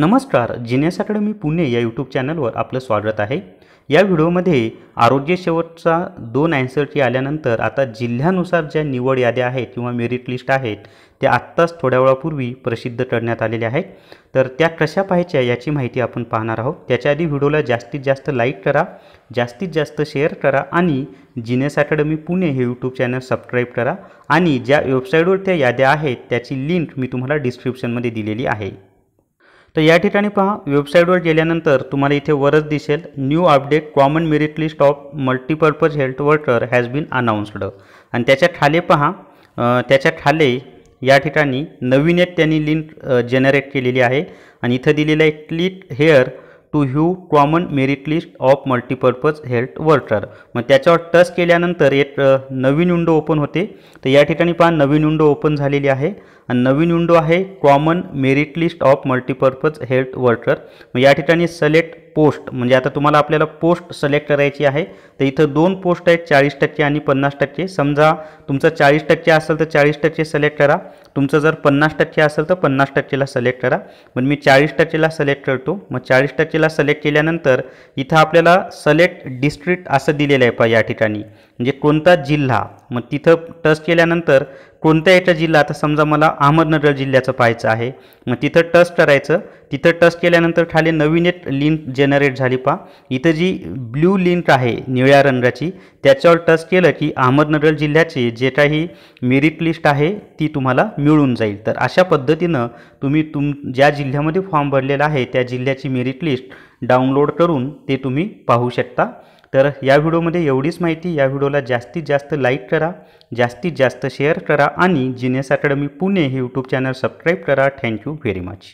नमस्कार जिनेस अकॅडमी पुणे या यूट्यूब चॅनलवर आपलं स्वागत आहे या व्हिडिओमध्ये आरोग्य शेवटचा दोन ॲन्सरची आल्यानंतर आता जिल्ह्यानुसार ज्या निवड याद्या आहेत किंवा मेरिट लिस्ट आहेत त्या आत्ताच थोड्या वेळापूर्वी प्रसिद्ध करण्यात आलेल्या आहेत तर त्या कशा पाहायच्या याची माहिती आपण पाहणार आहोत त्याच्या आधी व्हिडिओला जास्तीत जास्त लाईक करा जास्तीत जास्त शेअर करा आणि जिनेस अकॅडमी पुणे हे यूट्यूब चॅनल सबस्क्राईब करा आणि ज्या वेबसाईटवर त्या याद्या आहेत त्याची लिंक मी तुम्हाला डिस्क्रिप्शनमध्ये दिलेली आहे तर या ठिकाणी पहा वेबसाईटवर गेल्यानंतर तुम्हाला इथे वरच दिसेल new update common merit list of multipurpose health worker has been announced आणि त्याच्या खाली पहा त्याच्या खाली या ठिकाणी नवीन एक त्यांनी लिंक जनरेट केलेली आहे आणि इथं दिलेलं आहे click here to view common merit list of multipurpose health worker मग त्याच्यावर टच केल्यानंतर एक नवीन विंडो ओपन होते तर या ठिकाणी पहा नवीन विंडो ओपन झालेली आहे आणि नवीन विंडो आहे common merit list of multipurpose health worker मग या ठिकाणी सलेक्ट पोस्ट म्हणजे आता तुम्हाला आपल्याला पोस्ट सिलेक्ट करायची आहे तर इथं दोन पोस्ट आहेत चाळीस टक्के आणि पन्नास टक्के समजा तुमचं चाळीस टक्के असेल तर चाळीस टक्के सिलेक्ट करा तुमचं जर पन्नास टक्के असेल तर पन्नास टक्केला सिलेक्ट करा पण मी चाळीस टक्केला सिलेक्ट करतो मग चाळीस टक्केला सिलेक्ट केल्यानंतर इथं आपल्याला सिलेक्ट डिस्ट्रिक्ट असं दिलेलं आहे पहा या ठिकाणी म्हणजे कोणता जिल्हा मग तिथं टच केल्यानंतर कोणत्या एका जिल्हा आता समजा मला अहमदनगर जिल्ह्याचं पाहायचं आहे मग तिथं टच करायचं तिथं टच केल्यानंतर खाली नवीन एक लिंक जनरेट झाली पा इथं जी ब्ल्यू लिंक आहे निळ्या रंगाची त्याच्यावर टच केलं की अहमदनगर जिल्ह्याची जे काही मेरिट लिस्ट आहे ती तुम्हाला मिळून जाईल तर अशा पद्धतीनं तुम्ही तुम ज्या जिल्ह्यामध्ये फॉर्म भरलेला आहे त्या जिल्ह्याची मेरिट लिस्ट डाउनलोड करून ते तुम्ही पाहू शकता तर या व्हिडिओमध्ये एवढीच माहिती या व्हिडिओला जास्तीत जास्त लाईक करा जास्तीत जास्त शेअर करा आणि जिनेस अकॅडमी पुणे हे यूट्यूब चॅनल सबस्क्राईब करा थँक्यू व्हेरी मच